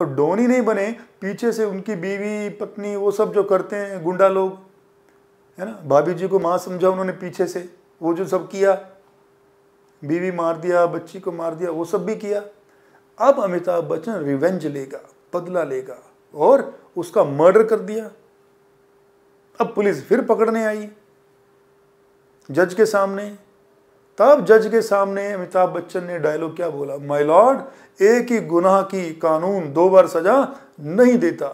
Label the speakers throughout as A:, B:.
A: तो डोनी नहीं बने पीछे से उनकी बीवी पत्नी वो सब जो करते हैं गुंडा लोग है ना भाभी जी को माँ समझा उन्होंने पीछे से वो जो सब किया बीवी मार दिया बच्ची को मार दिया वो सब भी किया अब अमिताभ बच्चन रिवेंज लेगा बदला लेगा और उसका मर्डर कर दिया अब पुलिस फिर पकड़ने आई जज के सामने तब जज के सामने अमिताभ बच्चन ने डायलॉग क्या बोला माय लॉर्ड एक ही गुनाह की कानून दो बार सजा नहीं देता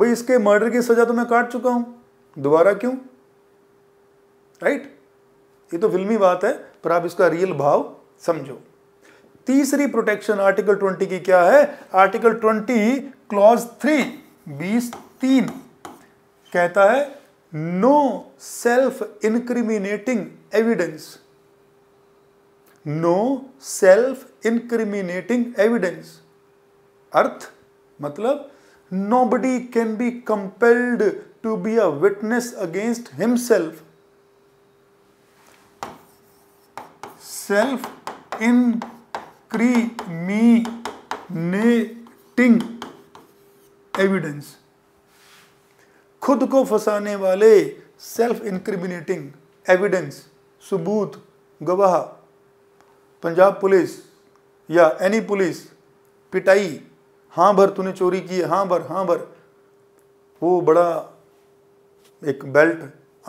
A: भाई इसके मर्डर की सजा तो मैं काट चुका हूं दोबारा क्यों राइट ये तो फिल्मी बात है पर आप इसका रियल भाव समझो तीसरी प्रोटेक्शन आर्टिकल 20 की क्या है आर्टिकल 20 क्लॉज थ्री बीस तीन कहता है no self incriminating evidence. No self incriminating evidence. अर्थ मतलब nobody can be compelled to be a witness against himself. Self incriminating evidence. खुद को फंसाने वाले सेल्फ इंक्रिमिनेटिंग एविडेंस सबूत गवाह पंजाब पुलिस या एनी पुलिस पिटाई हाँ भर तूने चोरी की है हाँ भर हाँ भर वो बड़ा एक बेल्ट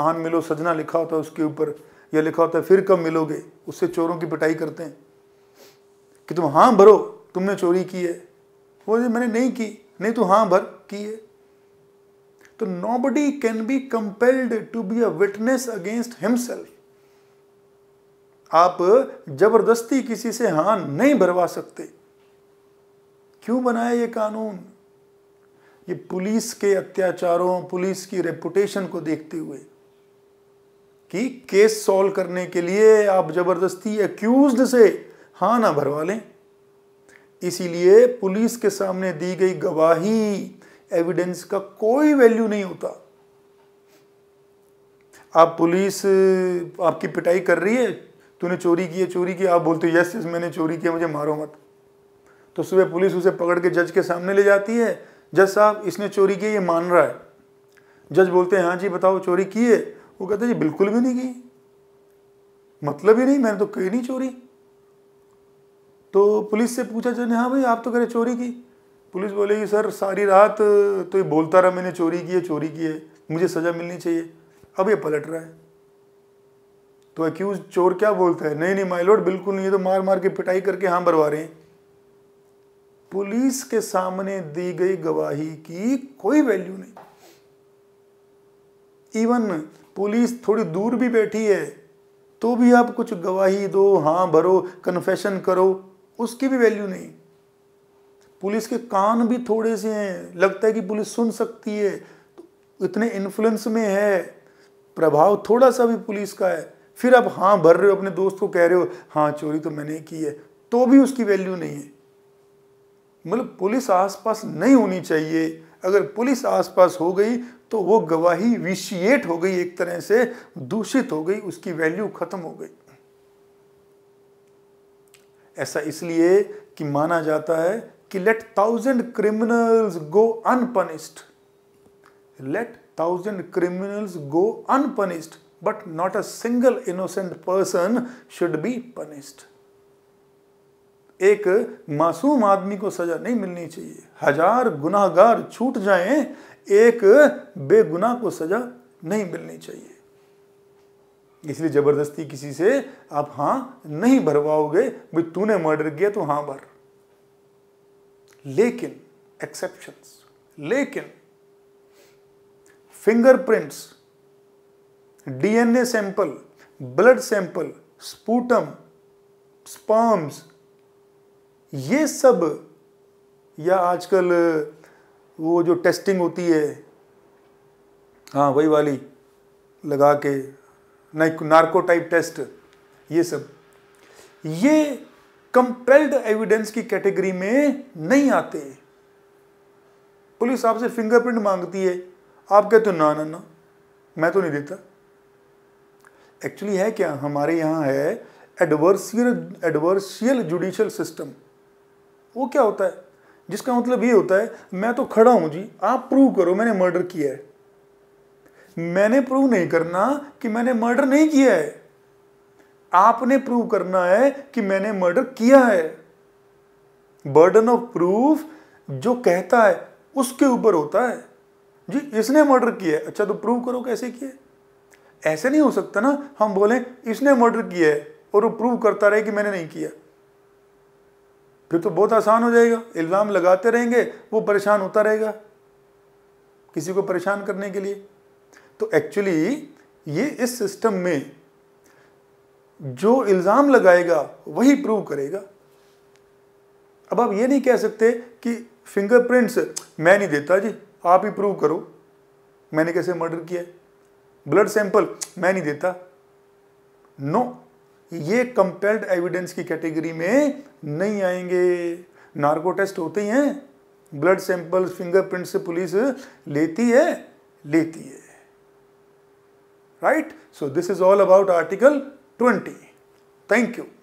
A: आन मिलो सजना लिखा होता है उसके ऊपर या लिखा होता है फिर कब मिलोगे उससे चोरों की पिटाई करते हैं कि तुम हाँ भरो तुमने चोरी की है वो मैंने नहीं की नहीं तो हाँ भर की है तो nobody can be compelled to be a witness against himself आप जबरदस्ती किसी से हाँ नहीं भरवा सकते क्यों बनाया ये कानून ये पुलिस के अत्याचारों पुलिस की रेपुटेशन को देखते हुए कि केस सॉल्व करने के लिए आप जबरदस्ती एक्यूज्ड से हाँ ना भरवा लें इसीलिए पुलिस के सामने दी गई गवाही एविडेंस का कोई वैल्यू नहीं होता आप पुलिस आपकी पिटाई कर रही है तूने चोरी की है चोरी की आप बोलते हो यस यस मैंने चोरी किया मुझे मारो मत तो सुबह पुलिस उसे पकड़ के जज के सामने ले जाती है जज साहब इसने चोरी की ये मान रहा है जज बोलते हैं हाँ जी बताओ चोरी की है वो कहते जी बिल्कुल भी नहीं की मतलब ही नहीं मैंने तो कही नहीं चोरी तो पुलिस से पूछा जज ने हाँ भाई आप तो करे चोरी की पुलिस बोलेगी सर सारी रात तो ये बोलता रहा मैंने चोरी की है चोरी की है मुझे सज़ा मिलनी चाहिए अब ये पलट रहा है तो अक्यूज चोर क्या बोलता है नहीं नहीं माइलोड बिल्कुल नहीं है तो मार मार के पिटाई करके हाँ भरवा रहे हैं पुलिस के सामने दी गई गवाही की कोई वैल्यू नहीं इवन पुलिस थोड़ी दूर भी बैठी है तो भी आप कुछ गवाही दो हाँ भरो कन्फेशन करो उसकी भी वैल्यू नहीं पुलिस के कान भी थोड़े से हैं लगता है कि पुलिस सुन सकती है तो इतने इन्फ्लुएंस में है प्रभाव थोड़ा सा भी पुलिस का है फिर आप हाँ भर रहे हो अपने दोस्त को कह रहे हो हाँ चोरी तो मैंने की है तो भी उसकी वैल्यू नहीं है मतलब पुलिस आसपास नहीं होनी चाहिए अगर पुलिस आसपास हो गई तो वो गवाही विशिएट हो गई एक तरह से दूषित हो गई उसकी वैल्यू खत्म हो गई ऐसा इसलिए कि माना जाता है कि let thousand criminals go unpunished let thousand criminals go unpunished but not a single innocent person should be punished. एक मासूम आदमी को सजा नहीं मिलनी चाहिए हजार गुनाहगार छूट जाएं, एक बेगुनाह को सजा नहीं मिलनी चाहिए इसलिए जबरदस्ती किसी से आप हां नहीं भरवाओगे भाई तूने मर्डर किया तो हां भर लेकिन एक्सेप्शंस लेकिन fingerprints DNA sample blood sample sputum sperms ये सब या आजकल वो जो टेस्टिंग होती है हाँ वही वाली लगा के नार्को टाइप टेस्ट ये सब ये कंपेल्ड एविडेंस की कैटेगरी में नहीं आते पुलिस आपसे फिंगरप्रिंट मांगती है आप कहते हो ना ना ना मैं तो नहीं देता एक्चुअली है क्या हमारे यहाँ है एडवर्सियल एडवर्सियल जुडिशल सिस्टम वो क्या होता है जिसका मतलब ये होता है मैं तो खड़ा हूं जी आप प्रूव करो मैंने मर्डर किया है मैंने प्रूव नहीं करना कि मैंने मर्डर नहीं किया है आपने प्रूव करना है कि मैंने मर्डर किया है बर्डन ऑफ प्रूफ जो कहता है उसके ऊपर होता है जी इसने मर्डर किया है अच्छा तो प्रूव करो कैसे किया ऐसे नहीं हो सकता ना हम बोलें इसने मर्डर किया है और वो प्रूव करता रहे कि मैंने नहीं किया फिर तो बहुत आसान हो जाएगा इल्ज़ाम लगाते रहेंगे वो परेशान होता रहेगा किसी को परेशान करने के लिए तो एक्चुअली ये इस सिस्टम में जो इल्ज़ाम लगाएगा वही प्रूव करेगा अब आप ये नहीं कह सकते कि फिंगरप्रिंट्स मैं नहीं देता जी आप ही प्रूव करो मैंने कैसे मर्डर किया है ब्लड सैंपल मैं नहीं देता नो ये कंपेल्ड एविडेंस की कैटेगरी में नहीं आएंगे नार्को टेस्ट होते ही हैं ब्लड सैंपल फिंगरप्रिंट से पुलिस लेती है लेती है right so this is all about article 20 thank you